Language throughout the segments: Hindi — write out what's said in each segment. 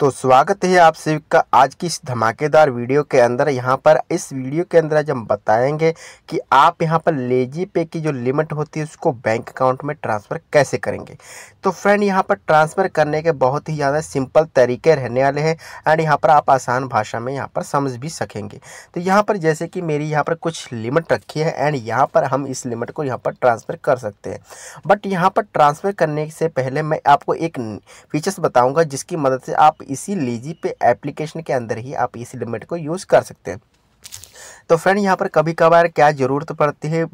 तो स्वागत है आप सभी का आज की इस धमाकेदार वीडियो के अंदर यहाँ पर इस वीडियो के अंदर आज हम बताएंगे कि आप यहाँ पर लेजी पे की जो लिमिट होती है उसको बैंक अकाउंट में ट्रांसफ़र कैसे करेंगे तो फ्रेंड यहाँ पर ट्रांसफ़र करने के बहुत ही ज़्यादा सिंपल तरीके रहने वाले हैं एंड यहाँ पर आप आसान भाषा में यहाँ पर समझ भी सकेंगे तो यहाँ पर जैसे कि मेरी यहाँ पर कुछ लिमिट रखी है एंड यहाँ पर हम इस लिमिट को यहाँ पर ट्रांसफ़र कर सकते हैं बट यहाँ पर ट्रांसफ़र करने से पहले मैं आपको एक फीचर्स बताऊँगा जिसकी मदद से आप इसी लेजी पे एप्लीकेशन के अंदर ही आप इस लिमिट को यूज़ कर सकते हैं तो फ्रेंड यहाँ पर कभी कभार क्या ज़रूरत पड़ती है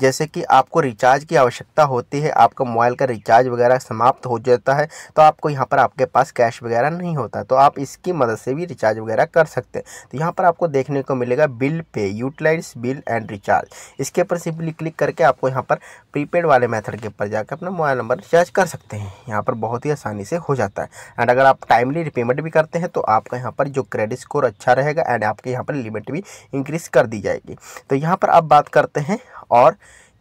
जैसे कि आपको रिचार्ज की आवश्यकता होती है आपका मोबाइल का रिचार्ज वगैरह समाप्त हो जाता है तो आपको यहाँ पर आपके पास कैश वगैरह नहीं होता तो आप इसकी मदद से भी रिचार्ज वगैरह कर सकते हैं तो यहाँ पर आपको देखने को मिलेगा bill pay utilise bill and recharge इसके ऊपर सिंपली क्लिक करके आपको यहाँ पर प्रीपेड वाले मेथड के ऊपर जाकर अपना मोबाइल नंबर रिचार्ज कर सकते हैं यहाँ पर बहुत ही आसानी से हो जाता है एंड अगर आप टाइमली पेमेंट भी करते हैं तो आपका यहाँ पर जो क्रेडिट स्कोर अच्छा रहेगा एंड आपके यहाँ पर लिमिट भी इंक्रीज़ कर दी जाएगी तो यहाँ पर आप बात करते हैं और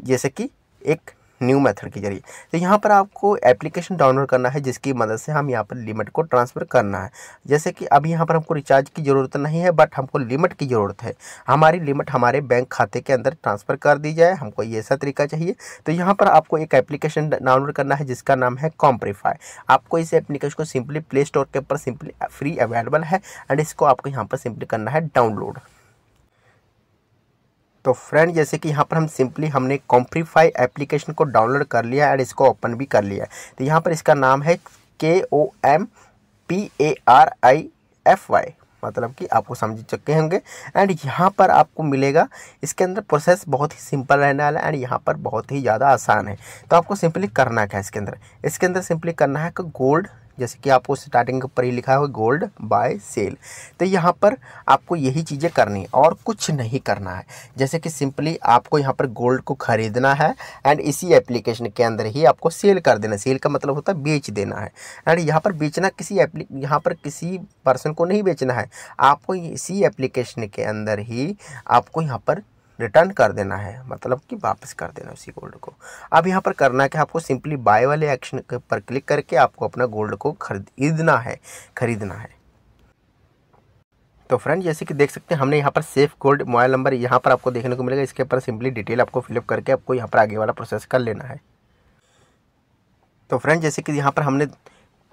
जैसे कि एक न्यू मेथड के जरिए तो यहाँ पर आपको एप्लीकेशन डाउनलोड करना है जिसकी मदद से हम यहाँ पर लिमिट को ट्रांसफ़र करना है जैसे कि अभी यहाँ पर हमको रिचार्ज की ज़रूरत नहीं है बट हमको लिमिट की ज़रूरत है हमारी लिमिट हमारे बैंक खाते के अंदर ट्रांसफ़र कर दी जाए हमको ये ऐसा तरीका चाहिए तो यहाँ पर आपको एक एप्लीकेशन डाउनलोड करना है जिसका नाम है कॉम्प्रीफाई आपको इस एप्लीकेशन को सिंपली प्ले स्टोर के ऊपर सिंपली फ्री अवेलेबल है एंड इसको आपको यहाँ पर सिंपली करना है डाउनलोड तो फ्रेंड जैसे कि यहाँ पर हम सिंपली हमने कॉम्प्रीफाई एप्लीकेशन को डाउनलोड कर लिया एंड इसको ओपन भी कर लिया तो यहाँ पर इसका नाम है K O M P A R I F Y मतलब कि आपको समझ चुके होंगे एंड यहाँ पर आपको मिलेगा इसके अंदर प्रोसेस बहुत ही सिंपल रहने वाला है एंड यहाँ पर बहुत ही ज़्यादा आसान है तो आपको सिंपली करना क्या है इसके अंदर इसके अंदर सिंपली करना है कि गोल्ड जैसे कि आपको स्टार्टिंग के ऊपर ही लिखा है गोल्ड बाय सेल तो यहाँ पर आपको यही चीज़ें करनी है और कुछ नहीं करना है जैसे कि सिंपली आपको यहाँ पर गोल्ड को ख़रीदना है एंड इसी एप्लीकेशन के अंदर ही आपको सेल कर देना सेल का मतलब होता है बेच देना है एंड यहाँ पर बेचना किसी एप्ली यहाँ पर किसी पर्सन को नहीं बेचना है आपको इसी एप्लीकेशन के अंदर ही आपको यहाँ पर रिटर्न कर देना है मतलब कि वापस कर देना उसी गोल्ड को अब यहाँ पर करना क्या आपको सिंपली बाय वाले एक्शन पर क्लिक करके आपको अपना गोल्ड को खरीदना है खरीदना है तो फ्रेंड जैसे कि देख सकते हैं हमने यहाँ पर सेफ गोल्ड मोबाइल नंबर यहाँ पर आपको देखने को मिलेगा इसके ऊपर सिंपली डिटेल आपको फिलअप करके आपको यहाँ पर आगे वाला प्रोसेस कर लेना है तो फ्रेंड जैसे कि यहाँ पर हमने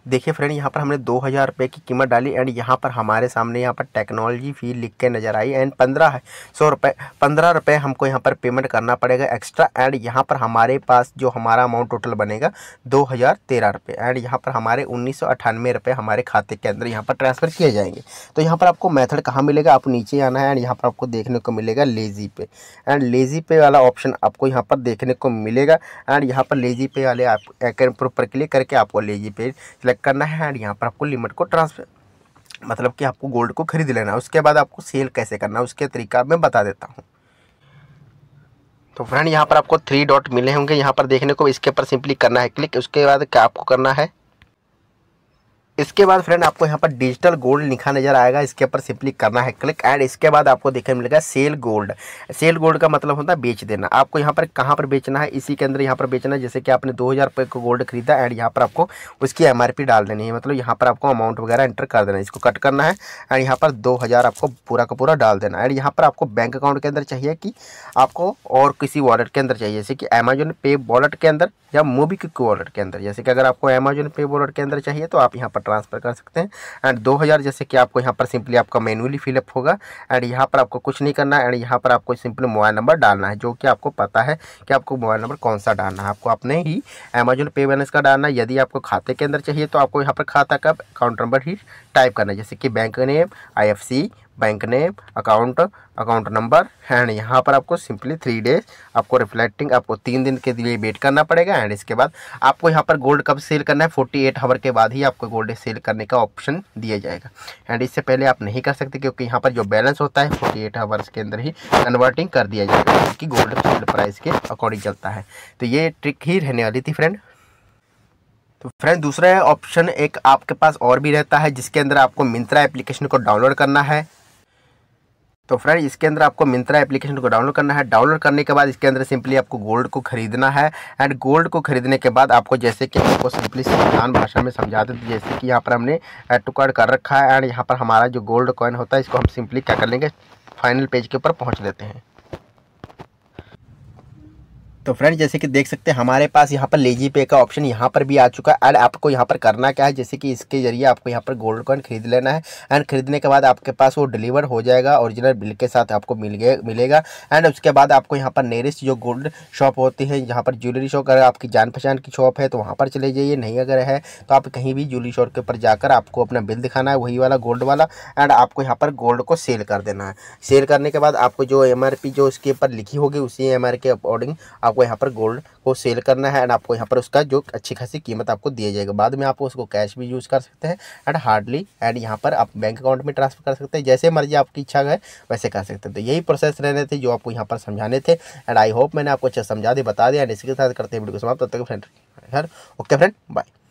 देखिए फ्रेंड यहाँ पर हमने दो हज़ार रुपये की कीमत डाली एंड यहाँ पर हमारे सामने यहाँ पर टेक्नोलॉजी फ़ी लिख के नज़र आई एंड पंद्रह सौ रुपये पंद्रह रुपये हमको यहाँ पर पेमेंट करना पड़ेगा एक्स्ट्रा एंड यहाँ पर हमारे पास जो हमारा अमाउंट टोटल बनेगा दो हज़ार तेरह रुपये एंड यहाँ पर हमारे उन्नीस सौ अट्ठानवे रुपये हमारे खाते के अंदर यहाँ पर ट्रांसफ़र किए जाएंगे तो यहाँ पर आपको मैथड कहाँ मिलेगा आप नीचे आना है एंड यहाँ पर आपको देखने को मिलेगा लेज़ी पे एंड लेज़ी पे वाला ऑप्शन आपको यहाँ पर देखने को मिलेगा एंड यहाँ पर लेज़ी पे वाले आप पर क्लिक करके आपको लेज़ी पे सेलेक्ट करना है एंड यहाँ पर आपको लिमिट को ट्रांसफर मतलब कि आपको गोल्ड को खरीद लेना है उसके बाद आपको सेल कैसे करना है उसके तरीका मैं बता देता हूँ तो फ्रेंड यहाँ पर आपको थ्री डॉट मिले होंगे यहाँ पर देखने को इसके ऊपर सिंपली करना है क्लिक उसके बाद क्या आपको करना है इसके बाद फ्रेंड आपको यहाँ पर डिजिटल गोल्ड लिखा नजर आएगा इसके ऊपर सिंपली करना है क्लिक एंड इसके बाद आपको देखने मिलेगा सेल गोल्ड सेल गोल्ड का मतलब होता है बेच देना आपको यहाँ पर कहाँ पर बेचना है इसी के अंदर यहाँ पर बेचना है जैसे कि आपने दो हज़ार रुपये का गोल्ड खरीदा एंड यहाँ पर आपको उसकी एम डाल देनी है मतलब यहाँ पर आपको अमाउंट वगैरह एंटर कर देना है इसको कट करना है एंड यहाँ पर दो आपको पूरा का पूरा डाल देना है एंड यहाँ पर आपको बैंक अकाउंट के अंदर चाहिए कि आपको और किसी वॉलेट के अंदर चाहिए जैसे कि अमेजोन पे वॉलेट के अंदर या मोबी क्विक वॉलेट के अंदर जैसे कि अगर आपको अमेजोन पे वॉलेट के अंदर चाहिए तो आप यहाँ पर ट्रांसफ़र कर सकते हैं एंड 2000 जैसे कि आपको यहाँ पर सिंपली आपका मैनुअली फिलअप होगा एंड यहाँ पर आपको कुछ नहीं करना है एंड यहाँ पर आपको सिंपली मोबाइल नंबर डालना है जो कि आपको पता है कि आपको मोबाइल नंबर कौन सा डालना है आपको अपने ही अमेजोन पे बैलेंस का डालना है यदि आपको खाते के अंदर चाहिए तो आपको यहाँ पर खाता का अकाउंट नंबर ही टाइप करना है जैसे कि bank name I bank name account account number and यहाँ पर आपको सिंपली थ्री डेज आपको रिफ्लेक्टिंग आपको तीन दिन के लिए वेट करना पड़ेगा एंड इसके बाद आपको यहाँ पर गोल्ड कब सेल करना है फोर्टी एट आवर के बाद ही आपको गोल्ड सेल करने का ऑप्शन दिया जाएगा एंड इससे पहले आप नहीं कर सकते क्योंकि यहाँ पर जो बैलेंस होता है फोर्टी एट आवर्स के अंदर ही कन्वर्टिंग कर दिया जाएगा क्योंकि गोल्ड सेल प्राइस के अकॉर्डिंग चलता है तो ये ट्रिक ही रहने वाली थी फ्रेंड तो फ्रेंड दूसरा ऑप्शन एक आपके पास और भी रहता है जिसके अंदर आपको मिंत्रा एप्लीकेशन को डाउनलोड करना है तो फ्रेंड इसके अंदर आपको मिंत्रा एप्लीकेशन को डाउनलोड करना है डाउनलोड करने के बाद इसके अंदर सिंपली आपको गोल्ड को खरीदना है एंड गोल्ड को खरीदने के बाद आपको जैसे कि आपको सिंपली समान भाषा में समझा देते तो जैसे कि यहाँ पर हमने एड टू कार्ड कर रखा है एंड यहाँ पर हमारा जो गोल्ड कॉइन होता है इसको हम सिंपली क्या कर लेंगे फाइनल पेज के ऊपर पहुँच लेते हैं तो फ्रेंड जैसे कि देख सकते हैं हमारे पास यहाँ पर लेजी पे का ऑप्शन यहाँ पर भी आ चुका है एंड आपको यहाँ पर करना क्या है जैसे कि इसके जरिए आपको यहाँ पर गोल्ड कॉइन खरीद लेना है एंड खरीदने के बाद आपके पास वो डिलीवर हो जाएगा ओरिजिनल बिल के साथ आपको मिल गए मिलेगा एंड उसके बाद आपको यहाँ पर नियरेस्ट जो गोल्ड शॉप होती है यहाँ पर ज्वेलरी शॉप अगर आपकी जान पहचान की शॉप है तो वहाँ पर चले जाइए नहीं अगर है तो आप कहीं भी ज्वेलरी शॉप के ऊपर जाकर आपको अपना बिल दिखाना है वही वाला गोल्ड वाला एंड आपको यहाँ पर गोल्ड को सेल कर देना है सेल करने के बाद आपको जो एम जो उसके ऊपर लिखी होगी उसी एम के अकॉर्डिंग आपको यहाँ पर गोल्ड को सेल करना है एंड आपको यहाँ पर उसका जो अच्छी खासी कीमत आपको दिया जाएगा बाद में आप उसको कैश भी यूज़ कर सकते हैं एंड हार्डली एंड यहाँ पर आप बैंक अकाउंट में ट्रांसफर कर सकते हैं जैसे मर्जी आपकी इच्छा है वैसे कर सकते हैं तो यही प्रोसेस रहने थे जो आपको यहाँ पर समझाने थे एंड आई होप मैंने आपको अच्छा समझा दे बता दिया एंड इसके साथ करते हैं वीडियो को समाप्त तब तक friend sir okay friend bye